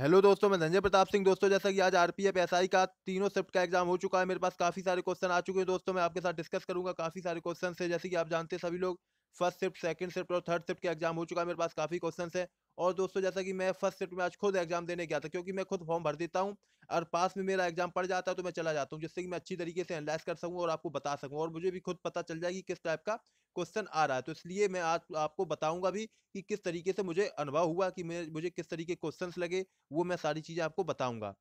hello दोस्तों मैं धनजय प्रताप सिंह दोस्तों जैसा कि आज आरपीएफ एसआई का तीनों शिफ्ट का एग्जाम हो चुका है मेरे पास काफी सारे क्वेश्चन आ चुके हैं दोस्तों मैं आपके साथ डिस्कस करूंगा काफी सारे क्वेश्चन है जैसे कि आप जानते हैं सभी लोग फर्स्ट शिफ्ट सेकंड शिफ्ट और थर्ड शिफ्ट के एग्जाम हो चुका है मेरे पास काफी क्वेश्चन है और दोस्तों जैसा कि मैं फर्स्ट सेट में आज खुद एग्जाम देने गया था क्योंकि मैं खुद फॉर्म भर देता हूँ और पास में मेरा एग्जाम पड़ जाता है तो मैं चला जाता हूँ जिससे कि मैं अच्छी तरीके से एनालाइज कर सकूँ और आपको बता सकूँ और मुझे भी खुद पता चल जाएगी किस टाइप का क्वेश्चन आ रहा है तो इसलिए मैं आज आपको बताऊंगा भी कि किस तरीके से मुझे अनुभव हुआ कि मैं मुझे किस तरीके क्वेश्चन लगे वो मैं सारी चीज़ें आपको बताऊंगा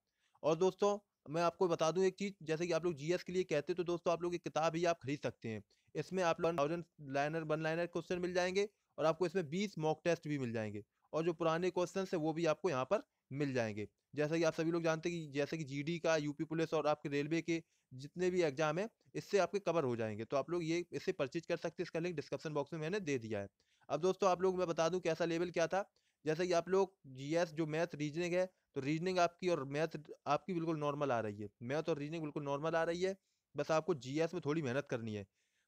और दोस्तों मैं आपको बता दूं एक चीज़ जैसे कि आप लोग जीएस के लिए कहते हैं तो दोस्तों आप लोग एक किताब ही आप खरीद सकते हैं इसमें आप लोग thousand liner one liner question मिल जाएंगे और आपको इसमें बीस मॉक टेस्ट भी मिल जाएंगे और जो पुराने क्वेश्चन है वो भी आपको यहाँ पर मिल जाएंगे जैसा कि आप सभी लोग जानते हैं कि जैसे कि जीडी का यूपी पुलिस और आपके रेलवे के जितने भी एग्जाम है इससे आपके कवर हो जाएंगे तो आप लोग ये इससे परचेज कर सकते हैं इसका लिंक डिस्क्रिप्शन बॉक्स में मैंने दे दिया है अब दोस्तों आप लोग मैं बता दूं कैसा लेवल क्या था जैसे कि आप लोग जीएस जो मैथ रीजनिंग है तो रीजनिंग आपकी और मैथ आपकी बिल्कुल नॉर्मल आ रही है मैथ और रीजनिंग बिल्कुल नॉर्मल आ रही है बस आपको जी में थोड़ी मेहनत करनी है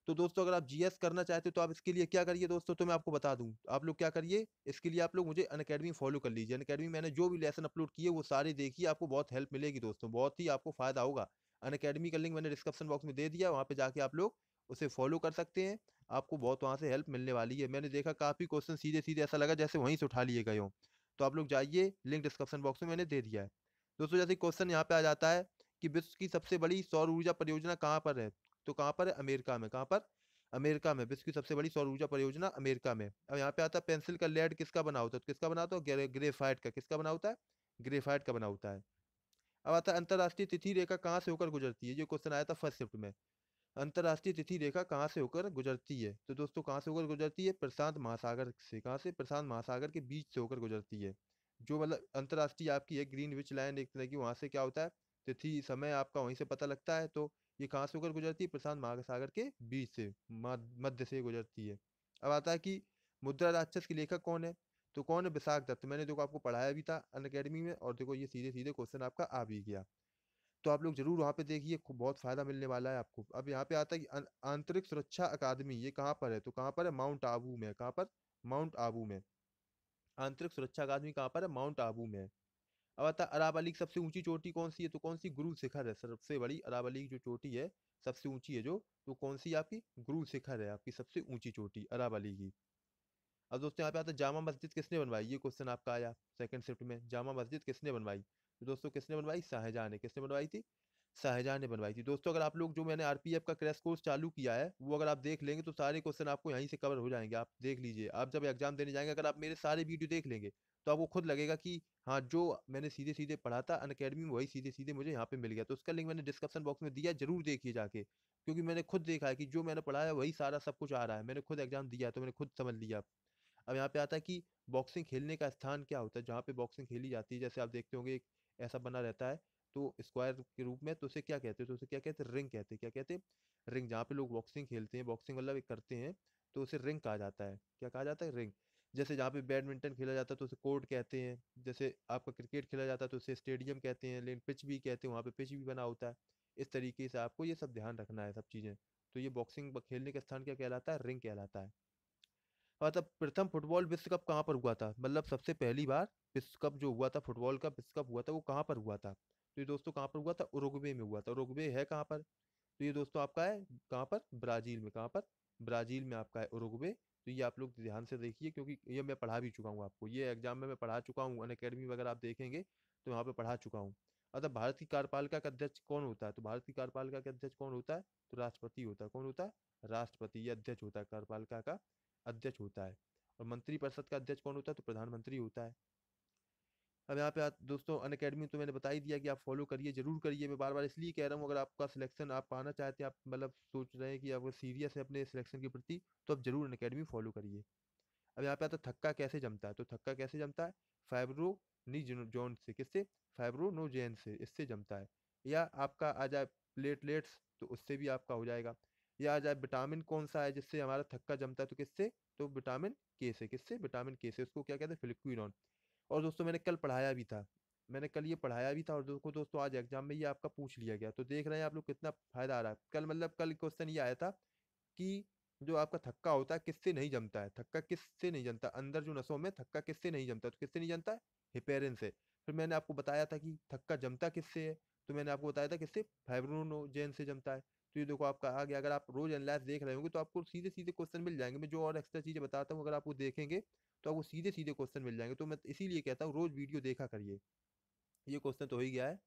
तो दोस्तों अगर आप जीएस करना चाहते हो तो आप इसके लिए क्या करिए दोस्तों तो मैं आपको बता दूं आप लोग क्या करिए इसके लिए आप लोग मुझे अन अकेडमी फॉलो कर लीजिए अन अकेडमी मैंने जो भी लेसन अपलोड किए वो सारे देखिए आपको बहुत हेल्प मिलेगी दोस्तों बहुत ही आपको फायदा होगा अन अकेडमी का लिंक मैंने डिस्क्रिप्शन बॉक्स में दे दिया वहाँ पर जाके आप लोग उसे फॉलो कर सकते हैं आपको बहुत वहाँ से हेल्प मिलने वाली है मैंने देखा काफ़ी क्वेश्चन सीधे सीधे ऐसा लगा जैसे वहीं से उठा लिए गए हो तो आप लोग जाइए लिंक डिस्क्रिप्शन बॉक्स में मैंने दे दिया है दोस्तों जैसे क्वेश्चन यहाँ पे आ जाता है कि विश्व की सबसे बड़ी सौर ऊर्जा परियोजना कहाँ पर है तो कहाँ पर है अमेरिका में कहाँ पर अमेरिका में विश्व की सबसे बड़ी सौर ऊर्जा परियोजना अमेरिका में अब यहाँ पे आता है पेंसिल का लेड किसका बना होता है तो किसका बना होता है ग्रेफाइट का किसका बना होता है ग्रेफाइट का बना होता है अब आता है अंतर्राष्ट्रीय तिथि रेखा कहाँ से होकर गुजरती है ये क्वेश्चन आया था फर्स्ट शिफ्ट में अंतर्राष्ट्रीय तिथि रेखा कहाँ से होकर गुजरती है तो दोस्तों कहाँ से होकर गुजरती है प्रशांत महासागर से कहाँ से प्रशांत महासागर के बीच से होकर गुजरती है जो मतलब अंतर्राष्ट्रीय आपकी है ग्रीन विच लाइन एक तरह की वहाँ से क्या होता है तिथि समय आपका वहीं से पता लगता है तो ये कहाँ से होकर गुजरती है प्रशांत महासागर के बीच से मध्य से गुजरती है अब आता है कि मुद्रा राक्षस के लेखक कौन है तो कौन है विशाख दत्त मैंने देखो आपको पढ़ाया भी था अन अकेडमी में और देखो ये सीधे सीधे क्वेश्चन आपका आ भी गया तो आप लोग जरूर वहाँ पे देखिए बहुत फायदा मिलने वाला है आपको अब यहाँ पे आता है कि आंतरिक सुरक्षा अकादमी ये कहाँ पर है तो कहाँ पर है माउंट आबू में कहाँ पर माउंट आबू में आंतरिक सुरक्षा अकादमी कहाँ पर है माउंट आबू में अब आता अरावली की सबसे ऊंची चोटी कौन सी है तो कौन सी गुरु शिखर है सबसे बड़ी अरावली की जो चोटी है सबसे ऊंची है जो तो कौन सी आपकी गुरु शिखर है आपकी सबसे ऊंची चोटी अरावली की अब दोस्तों यहाँ पे आता है जामा मस्जिद किसने बनवाई ये क्वेश्चन आपका आया सेकंड शिफ्ट में जामा मस्जिद किसने बनवाई तो दोस्तों किसने बनवाई शाहजहाँ ने किसने बनवाई थी शाहजहां ने बनवाई थी दोस्तों अगर आप लोग जो मैंने आरपीएफ का क्रैश कोर्स चालू किया है वो अगर आप देख लेंगे तो सारे क्वेश्चन आपको यहीं से कवर हो जाएंगे आप देख लीजिए आप जब एग्जाम देने जाएंगे अगर आप मेरे सारे वीडियो देख लेंगे तो आपको खुद लगेगा कि हाँ जो मैंने सीधे सीधे पढ़ा था अन अकेडमी में वही सीधे सीधे मुझे यहाँ पे मिल गया तो उसका लिंक मैंने डिस्क्रिप्शन बॉक्स में दिया जरूर देखिए जाके क्योंकि मैंने खुद देखा है कि जो मैंने पढ़ाया है वही सारा सब कुछ आ रहा है मैंने खुद एग्जाम दिया तो मैंने खुद समझ लिया अब यहाँ पे आता है कि बॉक्सिंग खेलने का स्थान क्या होता है जहाँ पे बॉक्सिंग खेली जाती है जैसे आप देखते होंगे एक ऐसा बना रहता है तो स्क्वायर के रूप में तो उसे क्या कहते हैं तो उसे क्या कहते हैं रिंग कहते हैं क्या कहते हैं रिंग जहाँ पे लोग बॉक्सिंग खेलते हैं बॉक्सिंग मतलब करते हैं तो उसे रिंग कहा जाता है क्या कहा जाता है रिंग जैसे जहाँ पे बैडमिंटन खेला जाता है तो उसे कोर्ट कहते हैं जैसे आपका क्रिकेट खेला जाता है तो उसे स्टेडियम कहते हैं लेकिन पिच भी कहते हैं वहाँ पे पिच भी बना होता है इस तरीके से आपको ये सब ध्यान रखना है सब चीज़ें तो ये बॉक्सिंग खेलने का स्थान क्या कहलाता है रिंग कहलाता है मतलब प्रथम फुटबॉल विश्व कप कहाँ पर हुआ था मतलब सबसे पहली बार विश्व कप जो हुआ था फुटबॉल का विश्व कप हुआ था वो कहाँ पर हुआ था तो ये दोस्तों कहाँ पर हुआ था उरुग्वे में हुआ था उरुग्वे है कहाँ पर तो ये दोस्तों आपका है कहाँ पर ब्राज़ील में कहाँ पर ब्राज़ील में आपका है उरुग्वे तो ये आप लोग ध्यान से देखिए क्योंकि ये मैं पढ़ा भी चुका हूँ आपको ये एग्जाम में मैं पढ़ा चुका हूँ अन अकेडमी वगैरह आप देखेंगे तो यहाँ पर पढ़ा चुका हूँ अतः भारत की कार्यपालिका का अध्यक्ष कौन होता है तो भारत की कार्यपालिका का अध्यक्ष कौन होता है तो राष्ट्रपति होता है कौन होता है राष्ट्रपति या अध्यक्ष होता है कार्यपालिका का अध्यक्ष होता है और मंत्रिपरिषद का अध्यक्ष कौन होता है तो प्रधानमंत्री होता है अब यहाँ पे दोस्तों अन अकेडमी तो मैंने बता ही दिया कि आप फॉलो करिए जरूर करिए मैं बार बार इसलिए कह रहा हूँ अगर आपका सिलेक्शन आप पाना चाहते हैं आप मतलब सोच रहे हैं कि आप सीरियस है अपने सिलेक्शन के प्रति तो आप जरूर अन अकेडमी फॉलो करिए अब यहाँ पे आता थक्का कैसे जमता है तो थक्का कैसे जमता है फाइब्रो नी जोन से किससे नो जेन से इससे जमता है या आपका आ जाए प्लेटलेट्स तो उससे भी आपका हो जाएगा या आ जाए विटामिन कौन सा है जिससे हमारा थक्का जमता है तो किससे तो विटामिन के से किससे विटामिन के से उसको क्या कहते हैं फिलिक्विनॉन और दोस्तों मैंने कल पढ़ाया भी था मैंने कल ये पढ़ाया भी था और दोस्तों दोस्तों आज एग्जाम में ये आपका पूछ लिया गया तो देख रहे हैं आप लोग कितना फायदा आ रहा है कल मतलब कल क्वेश्चन ये आया था कि जो आपका थक्का होता है किससे नहीं जमता है थक्का किससे नहीं जमता अंदर जो नसों में थक्का किससे नहीं जमता तो किससे नहीं जमता है से फिर मैंने आपको बताया था कि थक्का जमता किससे है तो मैंने आपको बताया था किससे फाइब्रोनोजेन से जमता है तो ये देखो आपका आ गया अगर आप रोज एनलाइज देख रहे होंगे तो आपको सीधे सीधे क्वेश्चन मिल जाएंगे मैं जो और एक्स्ट्रा चीज़ें बताता हूँ अगर आप वो देखेंगे तो आपको सीधे सीधे क्वेश्चन मिल जाएंगे तो मैं इसीलिए कहता हूँ रोज़ वीडियो देखा करिए ये क्वेश्चन तो हो ही गया है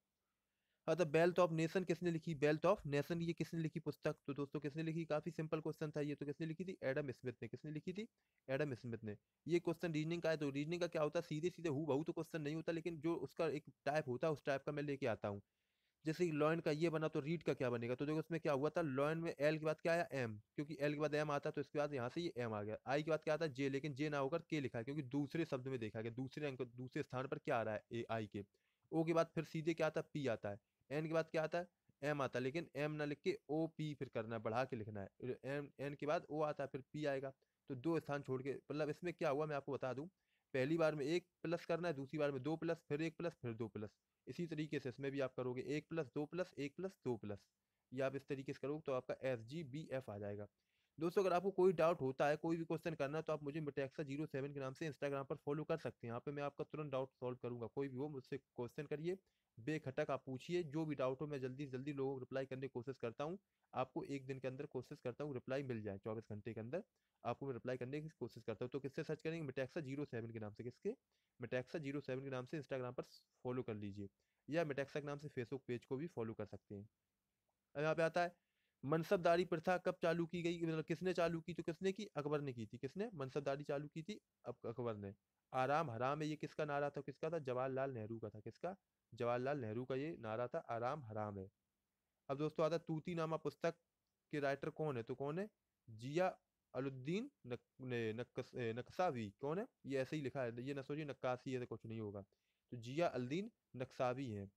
हाँ तो बेल्थ ऑफ नेशन किसने लिखी बेल्थ ऑफ नेशन ये किसने लिखी पुस्तक तो दोस्तों किसने लिखी काफ़ी सिंपल क्वेश्चन था ये तो किसने लिखी थी एडम स्मिथ ने किसने लिखी थी एडम स्मिथ ने ये क्वेश्चन रीजनिंग का है तो रीजनिंग का क्या होता है सीधे सीधे हु बहु तो क्वेश्चन नहीं होता लेकिन जो उसका एक टाइप होता है उस टाइप का मैं लेके आता हूँ जैसे लॉयन का ये बना तो रीड का क्या बनेगा तो देखो इसमें क्या हुआ था लॉयन में एल के बाद क्या आया एम क्योंकि एल के बाद एम आता है तो इसके बाद यहाँ से ये एम आ गया आई के बाद क्या आता है जे लेकिन जे ना होकर के लिखा है क्योंकि दूसरे शब्द में देखा गया दूसरे अंक दूसरे स्थान पर क्या आ रहा है ए आई के ओ के बाद फिर सीधे क्या आता है पी आता है एन के बाद क्या आता है एम आता है लेकिन एम ना लिख के ओ पी फिर करना है बढ़ा के लिखना है एम एन के बाद ओ आता है फिर पी आएगा तो दो स्थान छोड़ के मतलब इसमें क्या हुआ मैं आपको बता दूं पहली बार में एक प्लस करना है दूसरी बार में दो प्लस फिर एक प्लस फिर दो प्लस इसी तरीके से इसमें भी आप करोगे एक प्लस दो प्लस एक प्लस दो प्लस या आप इस तरीके से करोगे तो आपका एस जी बी एफ आ जाएगा दोस्तों अगर आपको कोई डाउट होता है कोई भी क्वेश्चन करना है तो आप मुझे मिटेक्सा जीरो सेवन के नाम से इंस्टाग्राम पर फॉलो कर सकते हैं यहाँ पे मैं आपका तुरंत डाउट सॉल्व करूंगा कोई भी हो मुझसे क्वेश्चन करिए बेखटक आप पूछिए जो भी डाउट हो मैं जल्दी से जल्दी लोगों को रिप्लाई करने की कोशिश करता हूँ आपको एक दिन के अंदर कोशिश करता हूँ रिप्लाई मिल जाए चौबीस घंटे के अंदर आपको मैं रिप्लाई करने की कोशिश करता हूँ तो किससे सर्च करेंगे मिटेक्सा जीरो सेवन के नाम से किसके मिटेक्सा जीरो सेवन के नाम से इंस्टाग्राम पर फॉलो कर लीजिए या मिटेक्सा के नाम से फेसबुक पेज को भी फॉलो कर सकते हैं अब यहाँ पे आता है मनसबदारी प्रथा कब चालू की गई मतलब किसने चालू की तो किसने की अकबर ने की थी किसने मनसबदारी चालू की थी अब अकबर ने आराम हराम है ये किसका नारा था किसका था जवाहरलाल नेहरू का था किसका जवाहरलाल नेहरू का ये नारा था आराम हराम है अब दोस्तों आता तूती नामा पुस्तक के राइटर कौन है तो कौन है जिया अलुद्दीन नक्सावी कौन है ये ऐसे ही लिखा है ये ना सोचिए नक्काशी ऐसा तो कुछ नहीं होगा तो जिया अलुद्दीन नक्सावी है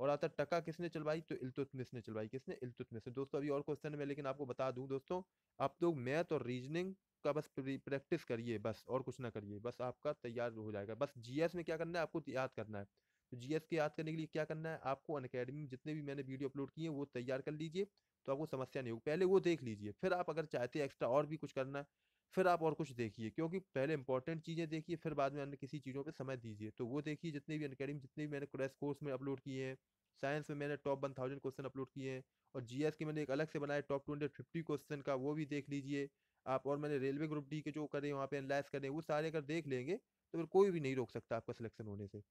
और आता टका किसने चलवाई तो इल्तुतमिस ने चलवाई किसने इल्तुतमिस ने दोस्तों अभी और क्वेश्चन में लेकिन आपको बता दूं दोस्तों आप लोग मैथ और रीजनिंग का बस प्रैक्टिस करिए बस और कुछ ना करिए बस आपका तैयार हो जाएगा बस जीएस में क्या करना है आपको याद करना है तो जीएस के याद करने के लिए क्या करना है आपको अन जितने भी मैंने वीडियो अपलोड किए वो तैयार कर लीजिए तो आपको समस्या नहीं होगी पहले वो देख लीजिए फिर आप अगर चाहते हैं एक्स्ट्रा और भी कुछ करना है फिर आप और कुछ देखिए क्योंकि पहले इंपॉर्टेंट चीज़ें देखिए फिर बाद में अन्य किसी चीज़ों पर समय दीजिए तो वो देखिए जितने भी अनकेडमी जितने भी मैंने क्रैश कोर्स में अपलोड किए हैं साइंस में मैंने top one thousand question upload किए हैं और जी के मैंने एक अलग से बनाया top two hundred fifty question का वो भी देख लीजिए आप और मैंने रेलवे ग्रुप डी के जो करें वहाँ पे एनलाइज करें वो सारे अगर देख लेंगे तो फिर कोई भी नहीं रोक सकता आपका सिलेक्शन होने से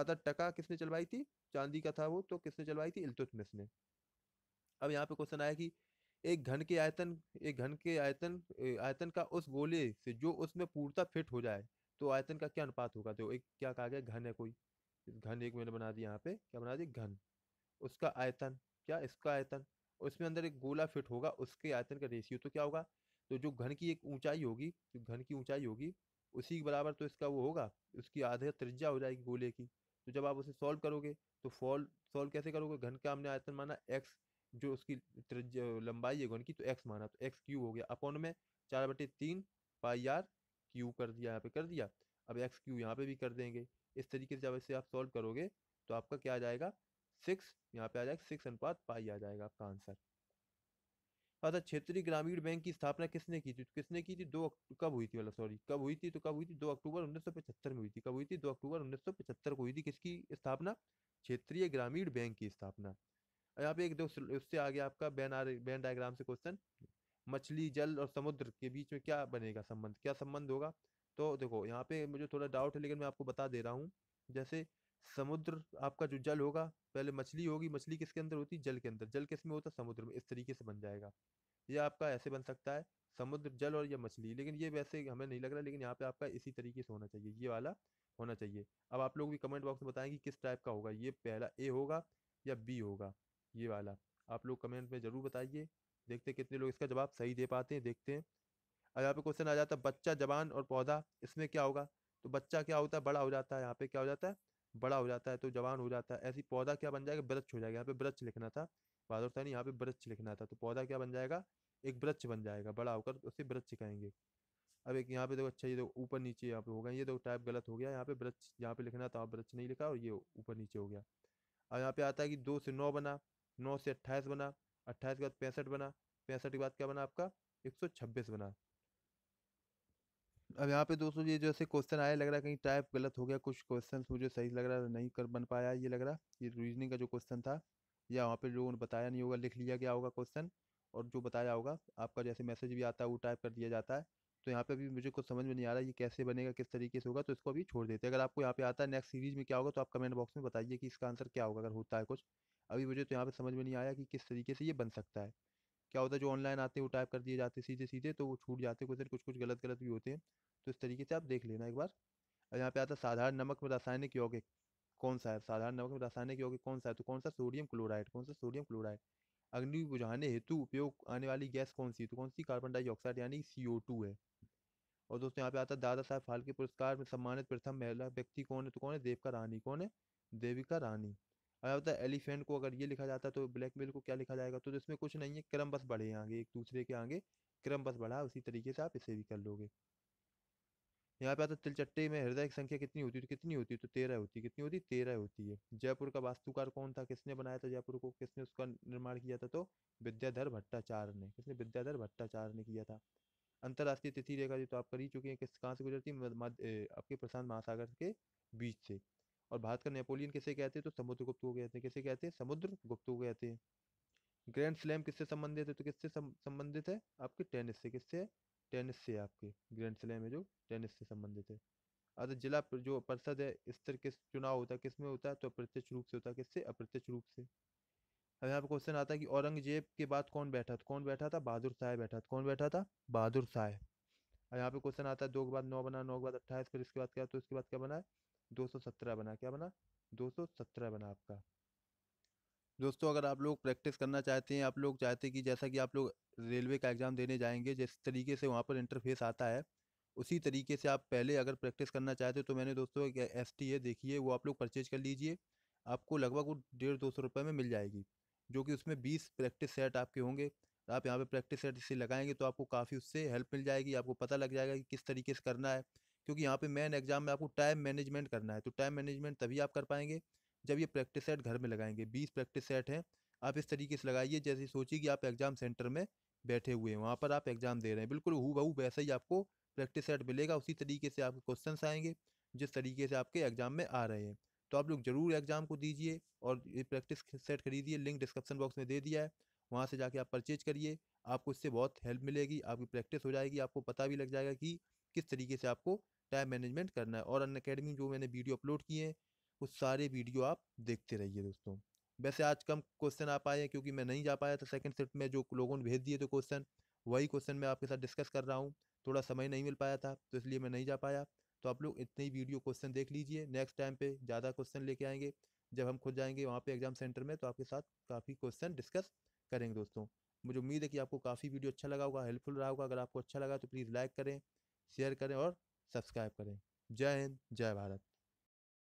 आधा टका किसने चलवाई थी चांदी का था वो तो किसने चलवाई थी इलतुतमिस ने अब यहाँ पे क्वेश्चन आया कि एक घन के आयतन एक घन के आयतन आयतन का उस गोले से जो उसमें पूर्णता फिट हो जाए तो आयतन का क्या अनुपात होगा तो एक क्या कहा गया घन है कोई घन एक मैंने बना दिया यहाँ पे क्या बना दिया घन उसका आयतन क्या इसका आयतन उसमें अंदर एक गोला फिट होगा उसके आयतन का रेशियो तो क्या होगा तो जो घन की एक ऊंचाई होगी जो घन की ऊंचाई होगी उसी के बराबर तो इसका वो होगा उसकी आधा त्रिज्या हो जाएगी गोले की तो जब आप उसे सॉल्व करोगे तो फॉल सॉल्व कैसे करोगे घन का हमने आयतन माना एक्स जो उसकी लंबाई है घन की तो एक्स माना तो एक्स क्यू हो गया अपॉन में चार बटे तीन पाई आर क्यू कर दिया यहाँ पे कर दिया अब एक्स क्यू यहाँ पे भी कर देंगे इस तरीके से जब इसे आप सॉल्व करोगे तो आपका क्या आ जाएगा सिक्स यहाँ पे आ जाएगा सिक्स अनुपात पाई आ जाएगा आपका आंसर अर्थात क्षेत्रीय ग्रामीण बैंक की स्थापना किसने की थी तो किसने की थी दो कब हुई थी वाला मतलब सॉरी कब हुई थी तो कब हुई थी दो अक्टूबर पचहत्तर में हुई थी कब हुई थी दो अक्टूबर पचहत्तर को हुई थी किसकी स्थापना क्षेत्रीय ग्रामीण बैंक की स्थापना यहाँ पे एक दो उससे आगे आपका बैन बैन डायग्राम से क्वेश्चन मछली जल और समुद्र के बीच में क्या बनेगा संबंध क्या संबंध होगा तो देखो यहाँ पे मुझे थोड़ा डाउट है लेकिन मैं आपको बता दे रहा हूँ जैसे समुद्र आपका जो जल होगा पहले मछली होगी मछली किसके अंदर होती जल के अंदर जल किस में होता समुद्र में इस तरीके से बन जाएगा यह आपका ऐसे बन सकता है समुद्र जल और यह मछली लेकिन ये वैसे हमें नहीं लग रहा लेकिन यहाँ पे आपका इसी तरीके से होना चाहिए ये वाला होना चाहिए अब आप लोग भी कमेंट बॉक्स में बताएं कि किस टाइप का होगा ये पहला ए होगा या बी होगा ये वाला आप लोग कमेंट में ज़रूर बताइए देखते कितने लोग इसका जवाब सही दे पाते हैं देखते हैं अब यहाँ पे क्वेश्चन आ जाता है बच्चा जवान और पौधा इसमें क्या होगा तो बच्चा क्या होता है बड़ा हो जाता है यहाँ पे क्या हो जाता है बड़ा हो जाता है तो जवान हो जाता है ऐसी पौधा क्या बन जाएगा वृक्ष हो जाएगा यहाँ पे वृक्ष लिखना था बहादुर शाह यहाँ पे वृक्ष लिखना था तो पौधा क्या बन जाएगा एक वृक्ष बन जाएगा बड़ा होकर उसे वृक्ष कहेंगे अब एक यहाँ पे देखो अच्छा ये देखो ऊपर नीचे यहाँ पे हो गया ये देखो टाइप गलत हो गया यहाँ पे वृक्ष यहाँ पे लिखना था वृक्ष नहीं लिखा और ये ऊपर नीचे हो गया अब यहाँ पे आता है कि दो से नौ बना नौ से अट्ठाईस बना अट्ठाईस के बाद पैंसठ बना पैंसठ के बाद क्या बना आपका एक सौ छब्बीस बना अब यहाँ पे दोस्तों ये जैसे क्वेश्चन आया लग रहा है कहीं टाइप गलत हो गया कुछ क्वेश्चन मुझे सही लग रहा नहीं कर बन पाया ये लग रहा ये रीजनिंग का जो क्वेश्चन था या वहाँ पे लोगों ने बताया नहीं होगा लिख लिया गया होगा क्वेश्चन और जो बताया होगा आपका जैसे मैसेज भी आता है वो टाइप कर दिया जाता है तो यहाँ पे भी मुझे कुछ समझ में नहीं आ रहा ये कैसे बनेगा किस तरीके से होगा तो इसको अभी छोड़ देते हैं अगर आपको यहाँ पे आता है नेक्स्ट सीरीज में क्या होगा तो आप कमेंट बॉक्स में बताइए कि इसका आंसर क्या होगा अगर होता है कुछ अभी मुझे तो यहाँ पे समझ में नहीं आया कि किस तरीके से ये बन सकता है क्या होता है जो ऑनलाइन आते हैं वो टाइप कर दिए जाते सीधे सीधे तो वो छूट जाते हैं कुछ कुछ कुछ गलत गलत भी होते हैं तो इस तरीके से आप देख लेना एक बार और यहाँ पे आता है साधारण नमक में रासायनिक यौगिक कौन सा है साधारण नमक में रासायनिक यौगिक कौन सा है तो कौन सा सोडियम क्लोराइड कौन सा सोडियम क्लोराइड अग्नि बुझाने हेतु उपयोग आने वाली गैस कौन सी तो कौन सी कार्बन डाइऑक्साइड यानी सी है और दोस्तों यहाँ पे आता है दादा साहब फाल्के पुरस्कार में सम्मानित प्रथम महिला व्यक्ति कौन है तो कौन है देविका रानी कौन है देविका रानी अब होता है एलिफेंट को अगर ये लिखा जाता तो ब्लैक मेल को क्या लिखा जाएगा तो इसमें कुछ नहीं है क्रम बस बढ़े आगे एक दूसरे के आगे क्रम बस बढ़ा उसी तरीके से आप इसे भी कर लोगे यहाँ पे आता तिलचट्टे में हृदय की संख्या कितनी होती है तो कितनी होती है तो तेरह होती है कितनी होती है तेरह होती है जयपुर का वास्तुकार कौन था किसने बनाया था जयपुर को किसने उसका निर्माण किया था तो विद्याधर भट्टाचार्य ने किसने विद्याधर भट्टाचार्य ने किया था अंतर्राष्ट्रीय तिथि रेखा जी तो आप कर ही चुके हैं किस कहाँ से गुजरती है आपके प्रशांत महासागर के बीच से और भारत का नेपोलियन किसे कहते हैं तो समुद्र गुप्त को कहते हैं किसे कहते हैं समुद्र गुप्त को कहते हैं ग्रैंड स्लैम किससे संबंधित है तो किससे संबंधित है आपके टेनिस से किससे टेनिस से आपके ग्रैंड स्लैम है जो टेनिस से संबंधित है अतः जिला जो परिषद है स्तर किस चुनाव होता है किसमें होता है तो अप्रत्यक्ष रूप से होता है किससे अप्रत्यक्ष रूप से अब यहाँ पर क्वेश्चन आता है कि औरंगजेब के बाद कौन बैठा था कौन बैठा था बहादुर शाह बैठा था कौन बैठा था बहादुर शाह अब यहाँ पे क्वेश्चन आता है दो के बाद नौ बना नौ के बाद अट्ठाईस फिर इसके बाद क्या तो इसके बाद क्या बना 217 बना क्या बना 217 बना आपका दोस्तों अगर आप लोग प्रैक्टिस करना चाहते हैं आप लोग चाहते हैं कि जैसा कि आप लोग रेलवे का एग्ज़ाम देने जाएंगे जिस तरीके से वहाँ पर इंटरफेस आता है उसी तरीके से आप पहले अगर प्रैक्टिस करना चाहते हो तो मैंने दोस्तों एक एस टी है देखिए वो आप लोग परचेज कर लीजिए आपको लगभग वो डेढ़ दो सौ रुपये में मिल जाएगी जो कि उसमें बीस प्रैक्टिस सेट आपके होंगे आप यहाँ पे प्रैक्टिस सेट इसे लगाएंगे तो आपको काफ़ी उससे हेल्प मिल जाएगी आपको पता लग जाएगा कि किस तरीके से करना है क्योंकि यहाँ पे मेन एग्जाम में आपको टाइम मैनेजमेंट करना है तो टाइम मैनेजमेंट तभी आप कर पाएंगे जब ये प्रैक्टिस सेट घर में लगाएंगे बीस प्रैक्टिस सेट हैं आप इस तरीके से लगाइए जैसे सोचिए कि आप एग्जाम सेंटर में बैठे हुए हैं वहाँ पर आप एग्जाम दे रहे हैं बिल्कुल हु बहू वैसा ही आपको प्रैक्टिस सेट मिलेगा उसी तरीके से आपके क्वेश्चन आएंगे जिस तरीके से आपके एग्जाम में आ रहे हैं तो आप लोग जरूर एग्जाम को दीजिए और ये प्रैक्टिस सेट खरीदिए लिंक डिस्क्रिप्शन बॉक्स में दे दिया है वहाँ से जाके आप परचेज करिए आपको इससे बहुत हेल्प मिलेगी आपकी प्रैक्टिस हो जाएगी आपको पता भी लग जाएगा कि किस तरीके से आपको टाइम मैनेजमेंट करना है और अन अकेडमी जो मैंने वीडियो अपलोड किए हैं उस सारे वीडियो आप देखते रहिए दोस्तों वैसे आज कम क्वेश्चन आ पाए हैं क्योंकि मैं नहीं जा पाया था सेकंड शिफ्ट में जो लोगों ने भेज दिए थे क्वेश्चन वही क्वेश्चन मैं आपके साथ डिस्कस कर रहा हूँ थोड़ा समय नहीं मिल पाया था तो इसलिए मैं नहीं जा पाया तो आप लोग इतने ही वीडियो क्वेश्चन देख लीजिए नेक्स्ट टाइम पे ज़्यादा क्वेश्चन लेके आएंगे जब हम खुद जाएंगे वहाँ पर एग्जाम सेंटर में तो आपके साथ काफ़ी क्वेश्चन डिस्कस करेंगे दोस्तों मुझे उम्मीद है कि आपको काफ़ी वीडियो अच्छा लगा होगा हेल्पफुल रहा होगा अगर आपको अच्छा लगा तो प्लीज़ लाइक करें शेयर करें और सब्सक्राइब करें जय हिंद जय भारत